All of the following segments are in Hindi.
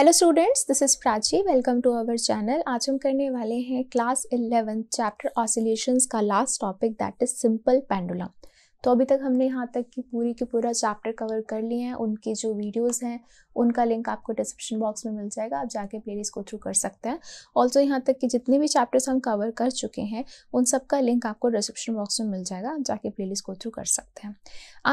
Hello students this is Prachi welcome to our channel आज हम करने वाले हैं क्लास इलेवन चैप्टर ऑसिलेशंस का last topic that is simple pendulum तो अभी तक हमने यहाँ तक की पूरी की पूरा चैप्टर कवर कर लिए हैं उनके जो वीडियोस हैं उनका लिंक आपको डिस्क्रिप्शन बॉक्स में मिल जाएगा आप जाके प्ले को थ्रू कर सकते हैं ऑल्सो यहाँ तक कि जितने भी चैप्टर्स हम कवर कर चुके हैं उन सब का लिंक आपको डिस्क्रिप्शन बॉक्स में मिल जाएगा आप जाके प्ले को थ्रू कर सकते हैं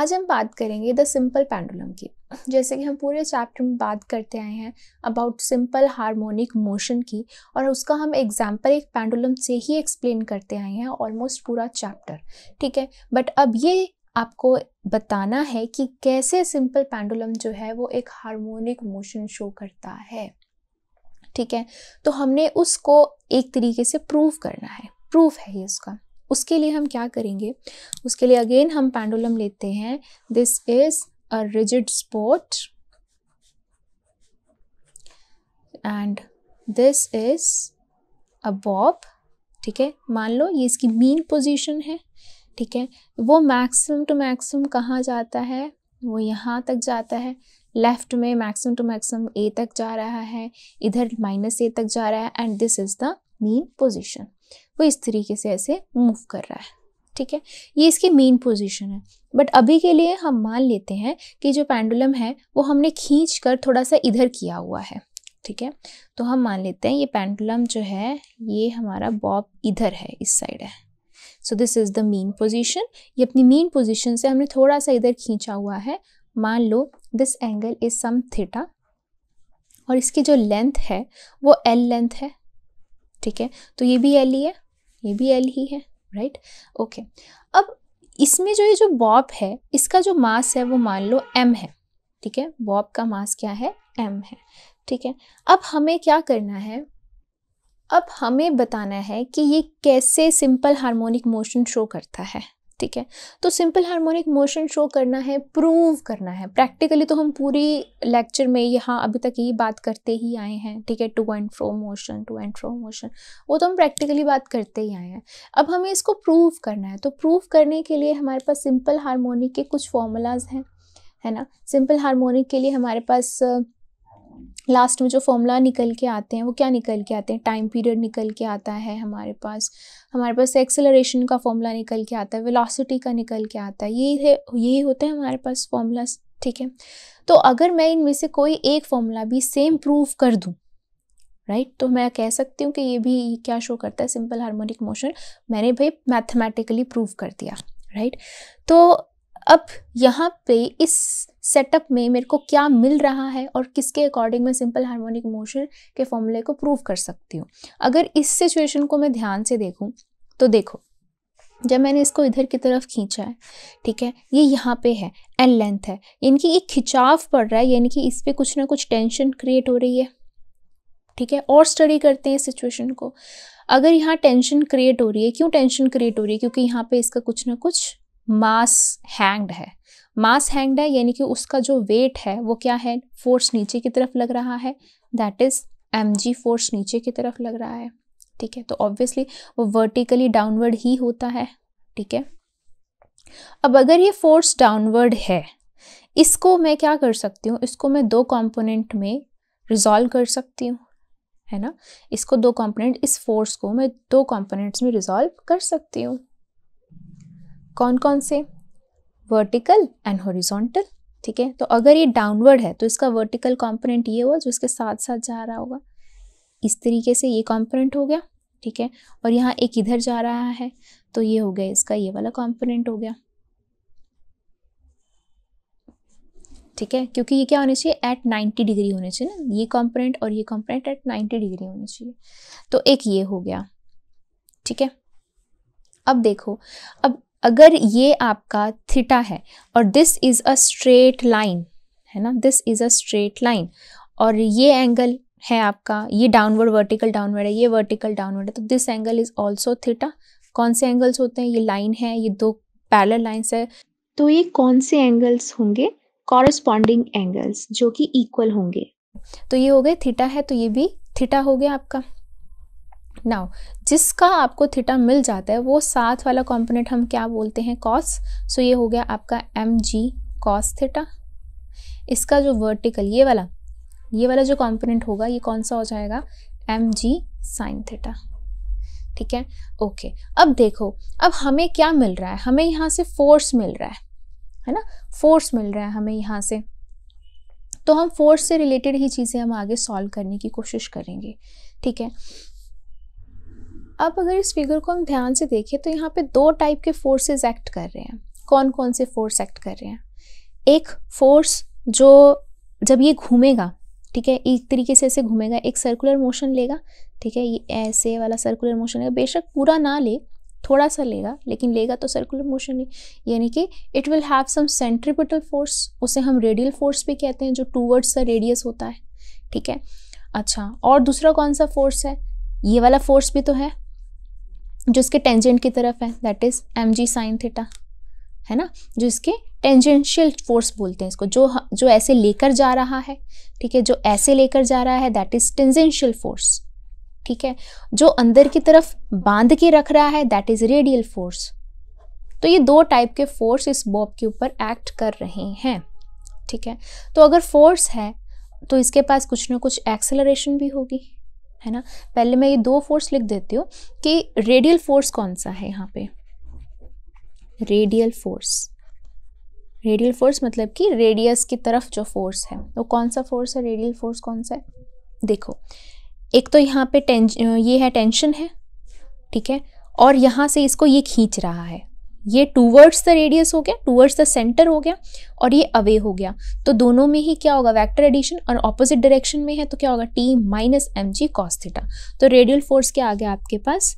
आज हम बात करेंगे द सिंपल पेंडुलम की जैसे कि हम पूरे चैप्टर में बात करते आए हैं अबाउट सिंपल हार्मोनिक मोशन की और उसका हम एग्जाम्पल एक पेंडुलम से ही एक्सप्लेन करते आए हैं ऑलमोस्ट पूरा चैप्टर ठीक है बट अब ये आपको बताना है कि कैसे सिंपल पेंडुलम जो है वो एक हार्मोनिक मोशन शो करता है ठीक है तो हमने उसको एक तरीके से प्रूव करना है प्रूफ है ये उसका उसके लिए हम क्या करेंगे उसके लिए अगेन हम पेंडुलम लेते हैं this is a rigid sport and this is a bob ठीक है मान लो ये इसकी मीन पोजीशन है ठीक है वो मैक्सिमम टू मैक्सिमम कहाँ जाता है वो यहाँ तक जाता है लेफ्ट में मैक्सिमम टू मैक्सिमम ए तक जा रहा है इधर माइनस ए तक जा रहा है and this is the mean position वो इस तरीके से ऐसे मूव कर रहा है ठीक है ये इसकी मेन पोजीशन है बट अभी के लिए हम मान लेते हैं कि जो पेंडुलम है वो हमने खींच कर थोड़ा सा इधर किया हुआ है ठीक है तो हम मान लेते हैं ये पेंडुलम जो है ये हमारा बॉब इधर है इस साइड है so this is the mean position ये अपनी मेन पोजीशन से हमने थोड़ा सा इधर खींचा हुआ है मान लो this angle is some theta और इसकी जो लेंथ है वो एल लेंथ है ठीक है तो ये भी एल ही है ये भी एल ही है राइट ओके अब इसमें जो ये जो बॉब है इसका जो मास है वो मान लो एम है ठीक है बॉब का मास क्या है एम है ठीक है अब हमें क्या करना है अब हमें बताना है कि ये कैसे सिंपल हार्मोनिक मोशन शो करता है ठीक है तो सिंपल हार्मोनिक मोशन शो करना है प्रूव करना है प्रैक्टिकली तो हम पूरी लेक्चर में यहाँ अभी तक यही बात करते ही आए हैं ठीक है to and fro motion to and fro motion वो तो हम प्रैक्टिकली बात करते ही आए हैं अब हमें इसको प्रूव करना है तो प्रूव करने के लिए हमारे पास सिंपल हारमोनिक के कुछ फॉर्मूलाज हैं है ना सिंपल हारमोनिक के लिए हमारे पास uh, लास्ट में जो फॉर्मूला निकल के आते हैं वो क्या निकल के आते हैं टाइम पीरियड निकल के आता है हमारे पास हमारे पास एक्सेलरेशन का फॉर्मूला निकल के आता है वेलोसिटी का निकल के आता है यही है यही होते हैं हमारे पास फॉर्मूलाज ठीक है तो अगर मैं इनमें से कोई एक फॉर्मूला भी सेम प्रूव कर दूँ राइट right? तो मैं कह सकती हूँ कि ये भी क्या शो करता है सिंपल हार्मोनिक मोशन मैंने भाई मैथमेटिकली प्रूव कर दिया राइट right? तो अब यहाँ पे इस सेटअप में मेरे को क्या मिल रहा है और किसके अकॉर्डिंग मैं सिंपल हार्मोनिक मोशन के फॉर्मूले को प्रूव कर सकती हूँ अगर इस सिचुएशन को मैं ध्यान से देखूँ तो देखो जब मैंने इसको इधर की तरफ खींचा है ठीक है ये यहाँ पे है एल लेंथ है इनकी एक खिंचाव पड़ रहा है यानी कि इस पर कुछ ना कुछ टेंशन क्रिएट हो रही है ठीक है और स्टडी करते हैं इस सिचुएशन को अगर यहाँ टेंशन क्रिएट हो रही है क्यों टेंशन क्रिएट हो रही है क्योंकि यहाँ पे इसका कुछ ना कुछ मास हैंग्ड है मास हैंग्ड है यानी कि उसका जो वेट है वो क्या है फोर्स नीचे की तरफ लग रहा है that is M G force नीचे की तरफ लग रहा है ठीक है तो ऑब्वियसली वो वर्टिकली डाउनवर्ड ही होता है ठीक है अब अगर ये फोर्स डाउनवर्ड है इसको मैं क्या कर सकती हूँ इसको मैं दो कंपोनेंट में रिजॉल्व कर सकती हूँ है ना इसको दो कंपोनेंट इस फोर्स को मैं दो कंपोनेंट्स में रिजॉल्व कर सकती हूँ कौन कौन से वर्टिकल एंड हॉरिजॉन्टल ठीक है तो अगर ये डाउनवर्ड है तो इसका वर्टिकल कॉम्पोनेंट ये हुआ जो इसके साथ साथ जा रहा होगा इस तरीके से ये कॉम्पोनेंट हो गया ठीक है और यहाँ एक इधर जा रहा है तो ये हो गया इसका ये वाला कॉम्पोनेंट हो गया ठीक है क्योंकि ये क्या होने चाहिए एट 90 डिग्री होने चाहिए ना ये कॉम्पोनेंट और ये कॉम्पोनेंट एट 90 डिग्री होने चाहिए तो एक ये हो गया ठीक है अब देखो अब अगर ये आपका थीटा है और this is a straight line है ना this is a straight line और ये एंगल है आपका ये डाउनवर्ड वर्टिकल डाउनवर्ड है ये वर्टिकल डाउनवर्ड है तो this angle is also theta कौन से एंगल्स होते हैं ये लाइन है ये दो पैरल लाइन्स है तो ये कौन से एंगल्स होंगे कॉरस्पॉन्डिंग एंगल्स जो कि इक्वल होंगे तो ये हो गए थीटा है तो ये भी थीटा हो गया आपका नाउ जिसका आपको थीटा मिल जाता है वो साथ वाला कॉम्पोनेंट हम क्या बोलते हैं कॉस सो ये हो गया आपका एम जी कॉस थीटा इसका जो वर्टिकल ये वाला ये वाला जो कॉम्पोनेंट होगा ये कौन सा हो जाएगा एम जी साइन थीटा ठीक है ओके अब देखो अब हमें क्या मिल रहा है हमें यहाँ से फोर्स मिल रहा है है ना फोर्स मिल रहा है हमें यहाँ से तो हम फोर्स से रिलेटेड ही चीज़ें हम आगे सॉल्व करने की कोशिश करेंगे ठीक है अब अगर इस फिगर को हम ध्यान से देखें तो यहाँ पे दो टाइप के फोर्सेस एक्ट कर रहे हैं कौन कौन से फोर्स एक्ट कर रहे हैं एक फोर्स जो जब ये घूमेगा ठीक है एक तरीके से ऐसे घूमेगा एक सर्कुलर मोशन लेगा ठीक है ये ऐसे वाला सर्कुलर मोशन लेगा बेशक पूरा ना ले थोड़ा सा लेगा लेकिन लेगा तो सर्कुलर मोशन ही यानी कि it will have some centripetal force उसे हम रेडियल फोर्स भी कहते हैं जो टूवर्ड्स द रेडियस होता है ठीक है अच्छा और दूसरा कौन सा फोर्स है ये वाला फोर्स भी तो है जो इसके टेंजेंट की तरफ है that is M G sine theta है ना जो इसके टेंजेंशियल फोर्स बोलते हैं इसको जो जो ऐसे लेकर जा रहा है ठीक है जो ऐसे लेकर जा रहा है दैट इज़ टेंजेंशियल फोर्स ठीक है जो अंदर की तरफ बांध के रख रहा है दैट इज़ रेडियल फोर्स तो ये दो टाइप के फोर्स इस बॉब के ऊपर एक्ट कर रहे हैं ठीक है तो अगर फोर्स है तो इसके पास कुछ ना कुछ एक्सेलरेशन भी होगी है ना पहले मैं ये दो फोर्स लिख देती हूँ कि रेडियल फोर्स कौन सा है यहाँ पे रेडियल फोर्स रेडियल फोर्स मतलब कि रेडियस की तरफ जो फोर्स है वो तो कौन सा फोर्स है रेडियल फोर्स कौन सा है देखो एक तो यहाँ पे टें ये है टेंशन है ठीक है और यहाँ से इसको ये खींच रहा है ये टूवर्ड्स द रेडियस हो गया टूवर्ड्स द सेंटर हो गया और ये अवे हो गया तो दोनों में ही क्या होगा वेक्टर एडिशन और ऑपोजिट डायरेक्शन में है तो क्या होगा T minus M G cos theta तो रेडियल फोर्स क्या आ गया आपके पास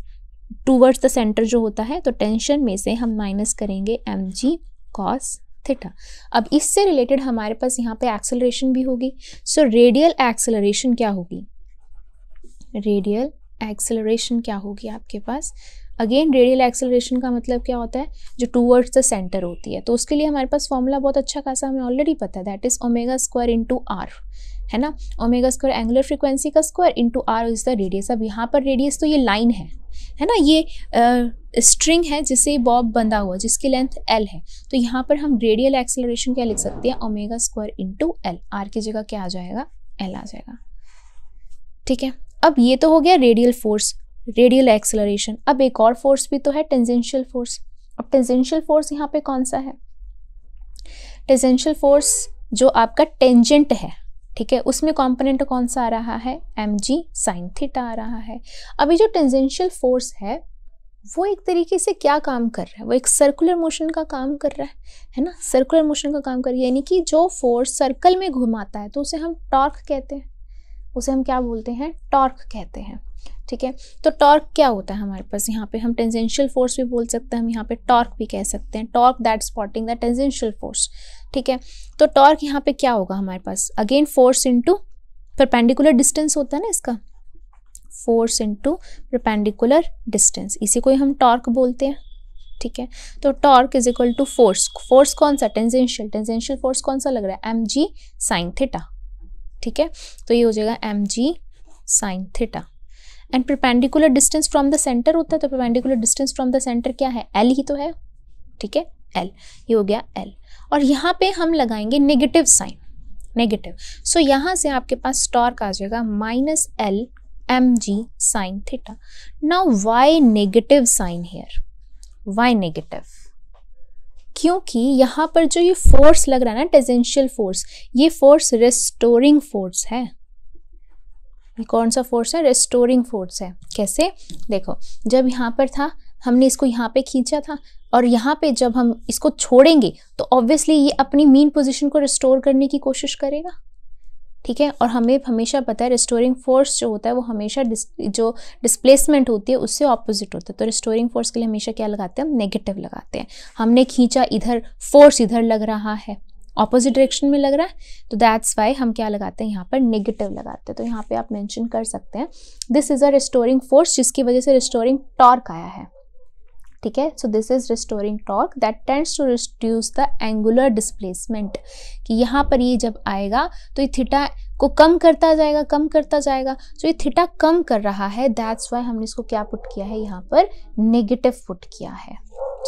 टूवर्ड्स द सेंटर जो होता है तो टेंशन में से हम माइनस करेंगे एम जी कॉस थीटा अब इससे रिलेटेड हमारे पास यहाँ पे एक्सेलरेशन भी होगी सो रेडियल एक्सेलरेशन क्या होगी रेडियल एक्सेलरेशन क्या होगी आपके पास अगेन रेडियल एक्सेलरेशन का मतलब क्या होता है जो टूवर्ड्स द सेंटर होती है तो उसके लिए हमारे पास फॉर्मूला बहुत अच्छा खासा हमें ऑलरेडी पता है that is omega square into R है ना ओमेगा स्क्वायर एंगुलर फ्रिक्वेंसी का square into R is the radius अब यहाँ पर रेडियस तो ये लाइन है है ना ये स्ट्रिंग uh, है जिसे बॉब बंधा हुआ जिसकी लेंथ एल है तो यहाँ पर हम रेडियल एक्सेलरेशन क्या लिख सकते हैं omega square into L R की जगह क्या आ जाएगा एल आ जाएगा ठीक है अब ये तो हो गया रेडियल फोर्स रेडियल एक्सेलरेशन अब एक और फोर्स भी तो है टेंजेंशियल फोर्स अब टेंजेंशियल फोर्स यहाँ पे कौन सा है टेंजेंशियल फोर्स जो आपका टेंजेंट है ठीक है उसमें कंपोनेंट कौन सा आ रहा है एम जी साइन थीटा आ रहा है अभी जो टेंजेंशियल फोर्स है वो एक तरीके से क्या काम कर रहा है वो एक सर्कुलर मोशन का काम कर रहा है है ना सर्कुलर मोशन का काम कर रहा है यानी कि जो फोर्स सर्कल में घुमाता है तो उसे हम टॉर्क कहते हैं उसे हम क्या बोलते हैं टॉर्क कहते हैं ठीक है तो टॉर्क क्या होता है हमारे पास यहाँ पे हम टेंजेंशियल फोर्स भी बोल सकते हैं हम यहाँ पे टॉर्क भी कह सकते हैं torque that spotting the tangential force ठीक है तो टॉर्क यहाँ पे क्या होगा हमारे पास again force into perpendicular distance होता है ना इसका फोर्स इंटू परपेंडिकुलर डिस्टेंस इसी को हम टॉर्क बोलते हैं ठीक है तो torque is equal to force force कौन सा टेंजेंशियल टेंजेंशियल फोर्स कौन सा लग रहा है एम जी साइन थीटा ठीक है तो ये हो जाएगा M G sine theta and perpendicular distance from the centre होता है तो perpendicular distance from the centre क्या है एल ही तो है ठीक है एल ये हो गया एल और यहाँ पे हम लगाएंगे नेगेटिव साइन नेगेटिव सो यहाँ से आपके पास स्टॉर्क आ जाएगा minus L M G sine theta now why negative sign here why negative क्योंकि यहाँ पर जो ये फोर्स लग रहा है ना टेजेंशियल फोर्स ये फोर्स रेस्टोरिंग फोर्स है कौन सा फोर्स है रेस्टोरिंग फोर्स है कैसे देखो जब यहाँ पर था हमने इसको यहाँ पे खींचा था और यहाँ पे जब हम इसको छोड़ेंगे तो ऑब्वियसली ये अपनी मीन पोजीशन को रिस्टोर करने की कोशिश करेगा ठीक है और हमें हमेशा पता है रिस्टोरिंग फोर्स जो होता है वो हमेशा डिस, जो डिस्प्लेसमेंट होती है उससे ऑपोजिट होता है तो रिस्टोरिंग फोर्स के लिए हमेशा क्या लगाते हैं हम नेगेटिव लगाते हैं हमने खींचा इधर फोर्स इधर लग रहा है ऑपोजिट डायरेक्शन में लग रहा है तो दैट्स वाई हम क्या लगाते हैं यहाँ पर नेगेटिव लगाते हैं तो यहाँ पे आप मेंशन कर सकते हैं this is a restoring force जिसकी वजह से रिस्टोरिंग टॉर्क आया है ठीक है so this is restoring torque that tends to reduce the angular displacement कि यहाँ पर ये जब आएगा तो ये थीटा को कम करता जाएगा कम करता जाएगा सो ये थीटा कम कर रहा है दैट्स वाई हमने इसको क्या पुट किया है यहाँ पर नेगेटिव पुट किया है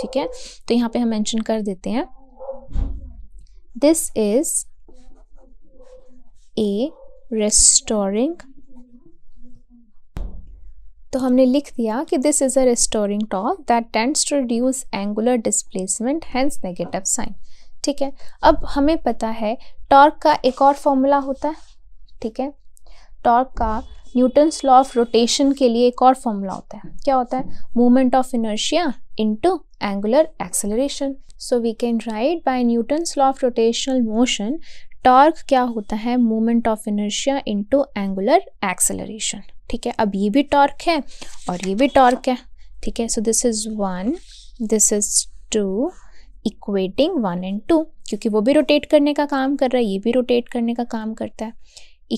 ठीक है तो यहाँ पे हम मेंशन कर देते हैं This is a restoring तो हमने लिख दिया कि दिस इज अ रेस्टोरिंग टॉप that tends to reduce angular displacement hence negative sign ठीक है अब हमें पता है टॉर्क का एक और फॉर्मूला होता है ठीक है टॉर्क का न्यूटन्स लॉ ऑफ रोटेशन के लिए एक और फॉर्मूला होता है क्या होता है moment of inertia into angular acceleration. So we can write by Newton's law of rotational motion, torque क्या होता है moment of inertia into angular acceleration. ठीक है अब ये भी torque है और ये भी torque है ठीक है so this is one this is two equating one and two क्योंकि वो भी रोटेट करने का काम कर रहा है ये भी रोटेट करने का काम करता है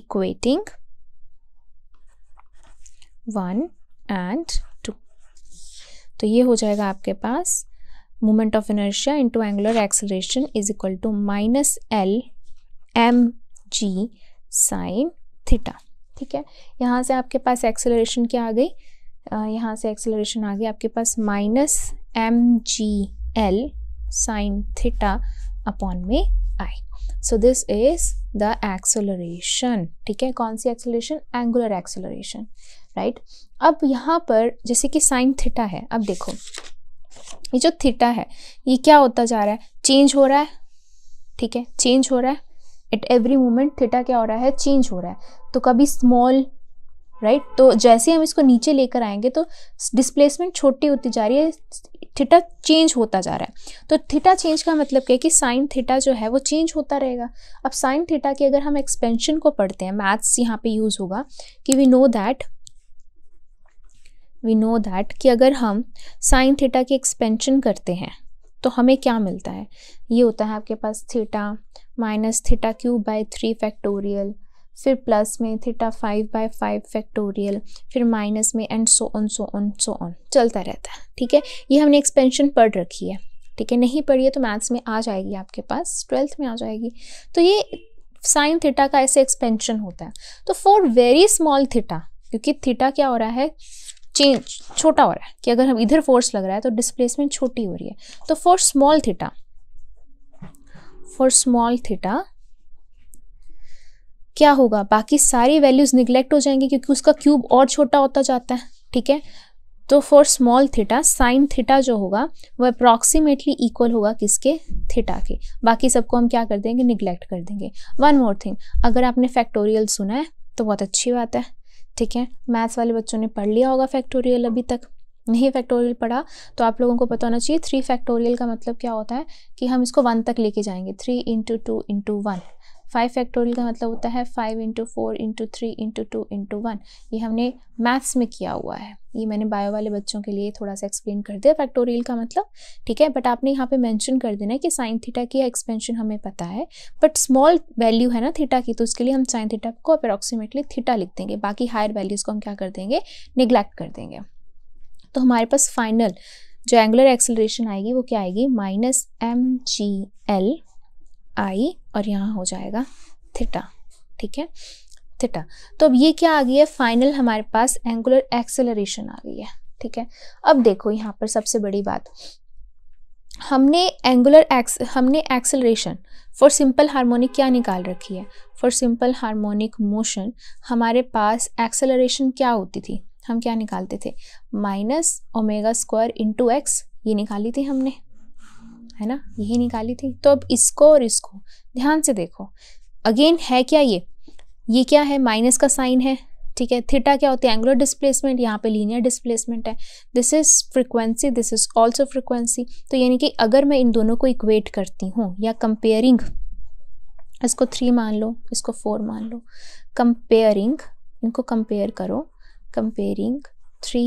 इक्वेटिंग वन एंड तो ये हो जाएगा आपके पास moment of inertia into angular acceleration is equal to minus L M G sine theta ठीक है यहाँ से आपके पास एक्सेलरेशन क्या आ गई यहाँ से एक्सलेशन आ गई आपके पास minus M G L sine theta upon में I so this is the acceleration ठीक है कौन सी एक्सेलरेशन एंगुलर एक्सेलरेशन राइट अब यहाँ पर जैसे कि साइन थीटा है अब देखो ये जो थीटा है ये क्या होता जा रहा है चेंज हो रहा है ठीक है चेंज हो रहा है एट एवरी मोमेंट थीटा क्या हो रहा है चेंज हो रहा है तो कभी स्मॉल राइट तो जैसे हम इसको नीचे लेकर आएंगे तो डिस्प्लेसमेंट छोटी होती जा रही है थीटा चेंज होता जा रहा है तो थीटा चेंज का मतलब क्या है कि साइन थीटा जो है वो चेंज होता रहेगा अब साइन थीटा की अगर हम एक्सपेंशन को पढ़ते हैं मैथ्स यहाँ पे यूज़ होगा कि we know that we know that कि अगर हम साइन थीटा की एक्सपेंशन करते हैं तो हमें क्या मिलता है ये होता है आपके पास theta minus theta cube by three factorial फिर प्लस में theta five by five factorial फिर माइनस में and so on so on so on चलता रहता है ठीक है ये हमने एक्सपेंशन पढ़ रखी है ठीक है नहीं पढ़ी है तो मैथ्स में आ जाएगी आपके पास ट्वेल्थ में आ जाएगी तो ये साइन थीटा का ऐसे एक्सपेंशन होता है तो फॉर वेरी स्मॉल थीटा क्योंकि थीटा क्या हो रहा है चेंज छोटा हो रहा है कि अगर हम इधर फोर्स लग रहा है तो डिस्प्लेसमेंट छोटी हो रही है तो for small theta for small theta क्या होगा बाकी सारी वैल्यूज़ निगलेक्ट हो जाएंगी क्योंकि उसका क्यूब और छोटा होता जाता है ठीक है तो for small theta sine theta जो होगा वह अप्रॉक्सीमेटली इक्वल होगा किसके थीटा के बाकी सबको हम क्या कर देंगे निगलेक्ट कर देंगे वन मोर थिंग अगर आपने फैक्टोरियल सुना है तो बहुत अच्छी बात है ठीक है मैथ्स वाले बच्चों ने पढ़ लिया होगा फैक्टोरियल अभी तक नहीं फैक्टोरियल पढ़ा तो आप लोगों को पता होना चाहिए थ्री फैक्टोरियल का मतलब क्या होता है कि हम इसको वन तक लेके जाएंगे three into two into one five factorial का मतलब होता है five into four into three into two into one ये हमने मैथ्स में किया हुआ है ये मैंने बायो वाले बच्चों के लिए थोड़ा सा एक्सप्लेन कर दिया फैक्टोरियल का मतलब ठीक है बट आपने यहाँ पे मेंशन कर देना है कि साइन थीटा की एक्सपेंशन हमें पता है बट स्मॉल वैल्यू है ना थीटा की तो उसके लिए हम साइन थीटा को अप्रॉक्सीमेटली थीटा लिख देंगे बाकी हायर वैल्यूज़ को हम क्या कर देंगे निग्लेक्ट कर देंगे तो हमारे पास फाइनल जो एंगुलर एक्सेलरेशन आएगी वो क्या आएगी minus M G L I और यहाँ हो जाएगा थीटा ठीक है थीटा तो अब ये क्या आ गई है फाइनल हमारे पास एंगुलर एक्सेलरेशन आ गई है ठीक है अब देखो यहाँ पर सबसे बड़ी बात हमने एंगुलर एक्स हमने एक्सेलरेशन फॉर सिंपल हार्मोनिक क्या निकाल रखी है फॉर सिंपल हार्मोनिक मोशन हमारे पास एक्सेलरेशन क्या होती थी हम क्या निकालते थे minus omega square into X ये निकाली थी हमने है ना यही निकाली थी तो अब इसको और इसको ध्यान से देखो अगेन है क्या ये ये क्या है माइनस का साइन है ठीक है थीटा क्या होती है एंगुलर डिस्प्लेसमेंट यहाँ पे लीनियर डिस्प्लेसमेंट है this is frequency this is also frequency तो यानी कि अगर मैं इन दोनों को इक्वेट करती हूँ या कंपेयरिंग इसको थ्री मान लो इसको फोर मान लो कंपेयरिंग इनको कंपेयर करो कंपेयरिंग थ्री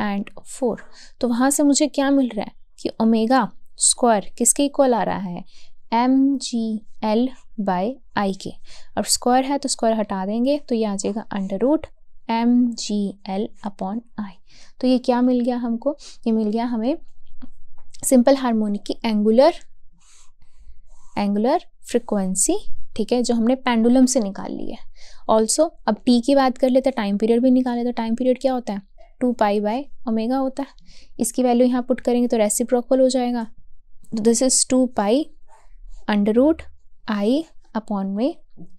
एंड फोर तो वहाँ से मुझे क्या मिल रहा है कि ओमेगा स्क्वायर किसके इक्वल आ रहा है M G L by I के अब स्क्वायर है तो स्क्वायर हटा देंगे तो ये आ जाएगा under root M G L upon I तो ये क्या मिल गया हमको ये मिल गया हमें सिंपल हारमोनिक की एंगुलर एंगुलर फ्रिक्वेंसी ठीक है जो हमने पेंडुलम से निकाल ली है ऑल्सो अब टी की बात कर लेते हैं टाइम पीरियड भी निकाले तो टाइम पीरियड क्या होता है टू पाई बाय ओमेगा होता है इसकी वैल्यू यहाँ पुट करेंगे तो रेसिप्रोकल हो जाएगा तो this is two pi under root I upon में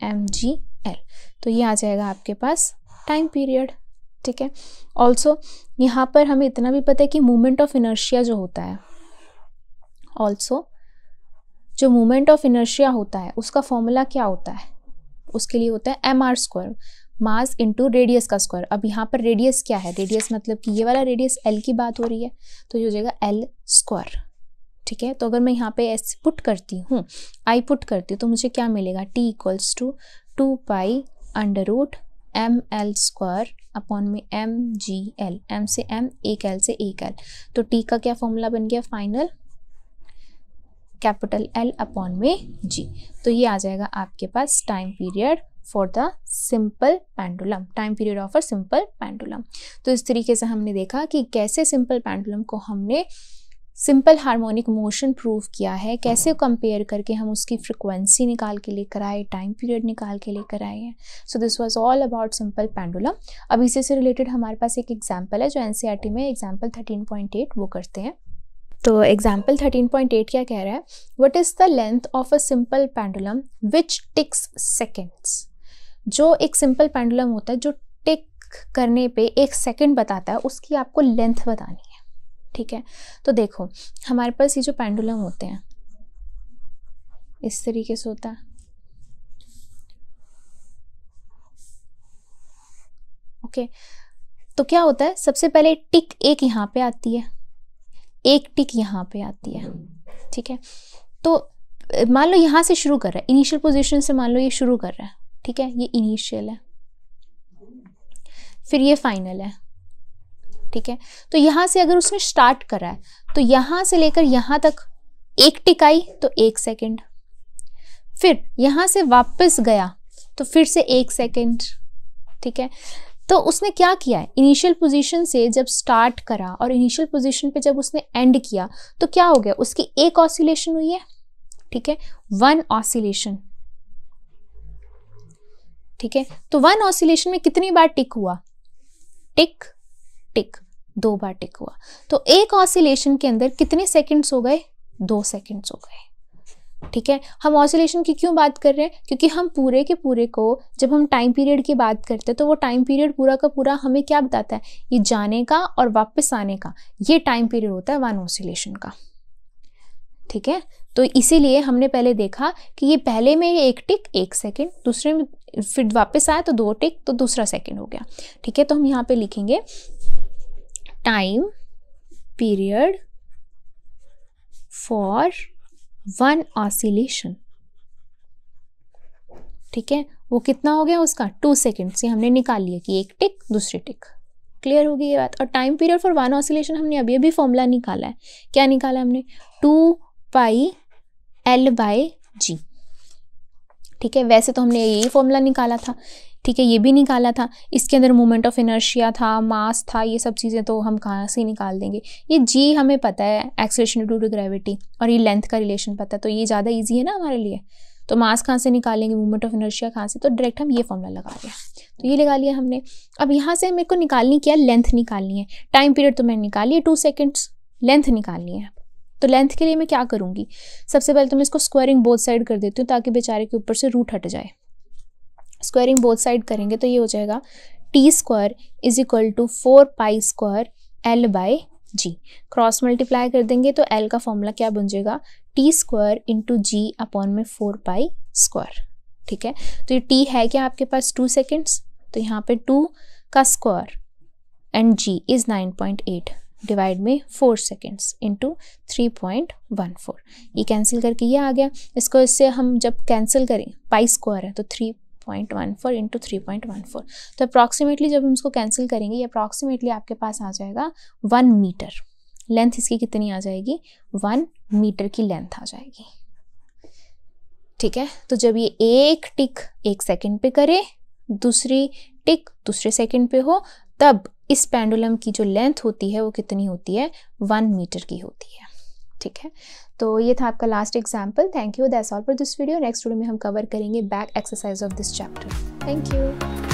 एम जी एल तो ये आ जाएगा आपके पास टाइम पीरियड ठीक है ऑल्सो यहाँ पर हमें इतना भी पता है कि मूवमेंट ऑफ इनर्शिया जो होता है ऑल्सो जो मूवमेंट ऑफ इनर्शिया होता है उसका फॉर्मूला क्या होता है उसके लिए होता है M R square mass into radius का स्क्वायर अब यहाँ पर रेडियस क्या है रेडियस मतलब कि ये वाला रेडियस एल की बात हो रही है तो ये हो जाएगा एल स्क्वायर ठीक है तो अगर मैं यहाँ पे एस पुट करती हूँ आई पुट करती हूँ तो मुझे क्या मिलेगा T equals to two pi under root M L square upon में एम जी एल एम से एम एक एल से एक एल तो टी का क्या फॉर्मूला बन गया फाइनल कैपिटल एल अपॉन में जी तो ये आ जाएगा आपके पास time period for the simple pendulum time period of a simple pendulum तो इस तरीके से हमने देखा कि कैसे सिंपल पेंडुलम को हमने सिंपल हार्मोनिक मोशन प्रूव किया है कैसे कंपेयर करके हम उसकी फ्रिक्वेंसी निकाल के लेकर आए टाइम पीरियड निकाल के लेकर आए हैं so this was all about simple pendulum अब इसी से रिलेटेड हमारे पास एक एग्जाम्पल है जो एन e में एग्जाम्पल थर्टीन वो करते हैं तो एग्जाम्पल 13.8 क्या कह रहा है what is the length of a simple pendulum which ticks seconds जो एक सिंपल पेंडुलम होता है जो टिक करने पर एक सेकेंड बताता है उसकी आपको लेंथ बतानी ठीक है तो देखो हमारे पास ये जो पेंडुलम होते हैं इस तरीके से होता है ओके तो क्या होता है सबसे पहले टिक एक यहाँ पे आती है एक टिक यहाँ पे आती है ठीक है तो मान लो यहाँ से शुरू कर रहा है इनिशियल पोजीशन से मान लो ये शुरू कर रहा है ठीक है ये इनिशियल है फिर ये फाइनल है ठीक है तो यहाँ से अगर उसने स्टार्ट करा है तो यहाँ से लेकर यहाँ तक एक टिकाई तो एक सेकेंड फिर यहाँ से वापस गया तो फिर से एक सेकेंड ठीक है तो उसने क्या किया है इनिशियल पोजीशन से जब स्टार्ट करा और इनिशियल पोजीशन पे जब उसने एंड किया तो क्या हो गया उसकी एक ऑसिलेशन हुई है ठीक है वन ऑसिलेशन ठीक है तो वन ऑसिलेशन में कितनी बार टिक हुआ टिक टिक दो बार टिक हुआ तो एक ऑसिलेशन के अंदर कितने सेकेंड्स हो गए दो सेकेंड्स हो गए ठीक है हम ऑसिलेशन की क्यों बात कर रहे हैं क्योंकि हम पूरे के पूरे को जब हम टाइम पीरियड की बात करते हैं तो वो टाइम पीरियड पूरा का पूरा हमें क्या बताता है ये जाने का और वापस आने का ये टाइम पीरियड होता है वन ऑसिलेशन का ठीक है तो इसीलिए हमने पहले देखा कि ये पहले में एक टिक एक सेकेंड दूसरे में फिर वापस आया तो दो टिक तो दूसरा सेकेंड हो गया ठीक है तो हम यहाँ पे लिखेंगे time period for one oscillation ठीक है वो कितना हो गया उसका टू सेकेंड से हमने निकाल लिया कि एक टिक दूसरी टिक क्लियर होगी ये बात और time period for one oscillation हमने अभी अभी फॉर्मूला निकाला है क्या निकाला हमने two pi L by G ठीक है वैसे तो हमने यही फॉर्मूला निकाला था ठीक है ये भी निकाला था इसके अंदर मोमेंट ऑफ इनर्शिया था मास था ये सब चीज़ें तो हम कहाँ से निकाल देंगे ये जी हमें पता है एक्सलेशन डू टू ग्रेविटी और ये लेंथ का रिलेशन पता है तो ये ज़्यादा ईजी है ना हमारे लिए तो मास कहाँ से निकालेंगे मूवमेंट ऑफ इनर्शिया कहाँ से तो डायरेक्ट हम ये फॉर्मूला लगा लिया तो ये लगा लिया हमने अब यहाँ से मेरे को निकालनी क्या लेंथ निकालनी है टाइम पीरियड तो मैंने निकाली है टू सेकेंड्स लेंथ निकालनी है तो लेंथ के लिए मैं क्या करूँगी सबसे पहले तो मैं इसको स्क्वायरिंग बोथ साइड कर देती हूँ ताकि बेचारे के ऊपर से रूट हट जाए स्क्वायरिंग बोथ साइड करेंगे तो ये हो जाएगा T square is equal to four pi square L by G cross multiply कर देंगे तो एल का फॉर्मूला क्या बन जाएगा T square into G upon में फोर पाई स्क्वायर ठीक है तो ये टी है क्या आपके पास टू सेकेंड्स तो यहाँ पे टू का square and G is nine point eight divide में four seconds into three point one four ये कैंसिल करके ये आ गया इसको इससे हम जब कैंसिल करें पाई स्क्वायर है तो three point one four into three point one four तो अप्रॉक्सीमेटली जब हम इसको कैंसिल करेंगे ये अप्रॉक्सीमेटली आपके पास आ जाएगा वन मीटर लेंथ इसकी कितनी आ जाएगी वन मीटर की लेंथ आ जाएगी ठीक है तो जब ये एक टिक एक सेकेंड पे करे दूसरी टिक दूसरे सेकेंड पे हो तब इस पेंडुलम की जो लेंथ होती है वो कितनी होती है वन मीटर की होती है ठीक है तो ये था आपका last example thank you that's all for this video next video में हम कवर करेंगे back exercise of this chapter thank you